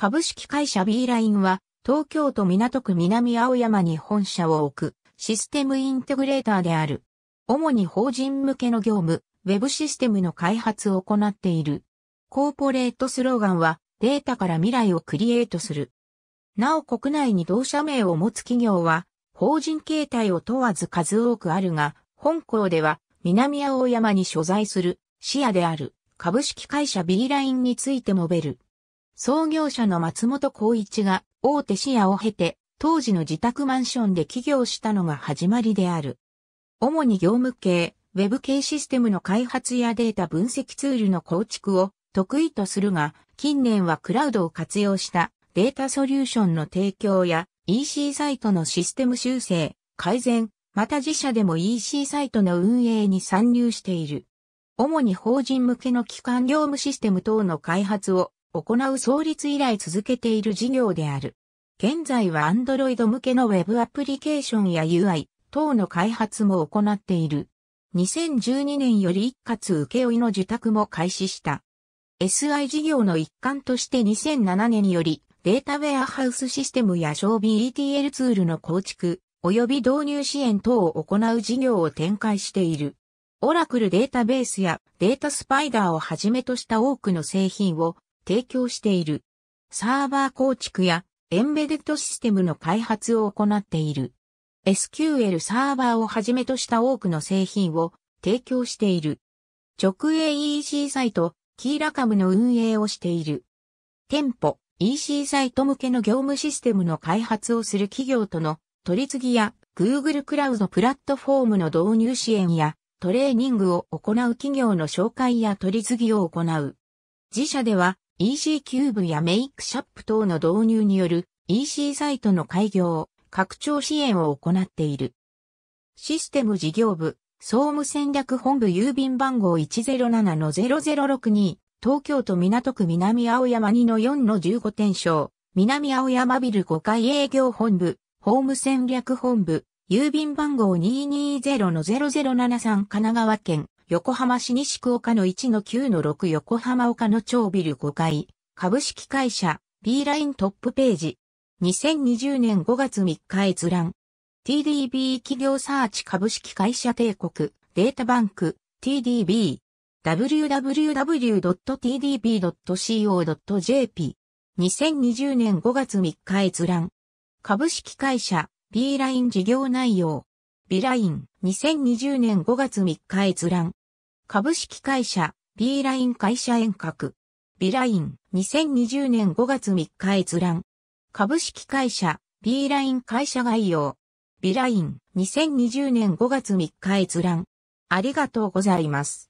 株式会社 B ラインは、東京都港区南青山に本社を置くシステムインテグレーターである。主に法人向けの業務、ウェブシステムの開発を行っている。コーポレートスローガンは、データから未来をクリエイトする。なお国内に同社名を持つ企業は、法人形態を問わず数多くあるが、本校では南青山に所在する、視野である株式会社 B ラインについて述べる。創業者の松本光一が大手視野を経て当時の自宅マンションで起業したのが始まりである。主に業務系、ウェブ系システムの開発やデータ分析ツールの構築を得意とするが、近年はクラウドを活用したデータソリューションの提供や EC サイトのシステム修正、改善、また自社でも EC サイトの運営に参入している。主に法人向けの基幹業務システム等の開発を行う創立以来続けている事業である。現在は Android 向けの Web アプリケーションや UI 等の開発も行っている。2012年より一括請負の受託も開始した。SI 事業の一環として2007年よりデータウェアハウスシステムや小 BETL ツールの構築及び導入支援等を行う事業を展開している。オラクルデータベースやデータスパイダーをはじめとした多くの製品を提供している。サーバー構築やエンベデッドシステムの開発を行っている。SQL サーバーをはじめとした多くの製品を提供している。直営 EC サイト、キーラカムの運営をしている。店舗、EC サイト向けの業務システムの開発をする企業との取り次ぎや Google クラウドプラットフォームの導入支援やトレーニングを行う企業の紹介や取り次ぎを行う。自社では EC キューブやメイクシャップ等の導入による EC サイトの開業、拡張支援を行っている。システム事業部、総務戦略本部郵便番号107-0062、東京都港区南青山2-4-15店章、南青山ビル5階営業本部、法務戦略本部、郵便番号220-0073神奈川県、横浜市西区岡の1-9-6横浜岡の町ビル5階、株式会社 B ライントップページ。2020年5月3日閲覧。TDB 企業サーチ株式会社帝国データバンク TDB www.tdb.co.jp 2020年5月3日閲覧株式会社 B ライン事業内容 B ライン2020年5月3日閲覧株式会社 B ライン会社遠隔 B ライン2020年5月3日閲覧株式会社 B ライン会社概要 B ライン2020年5月3日閲覧ありがとうございます。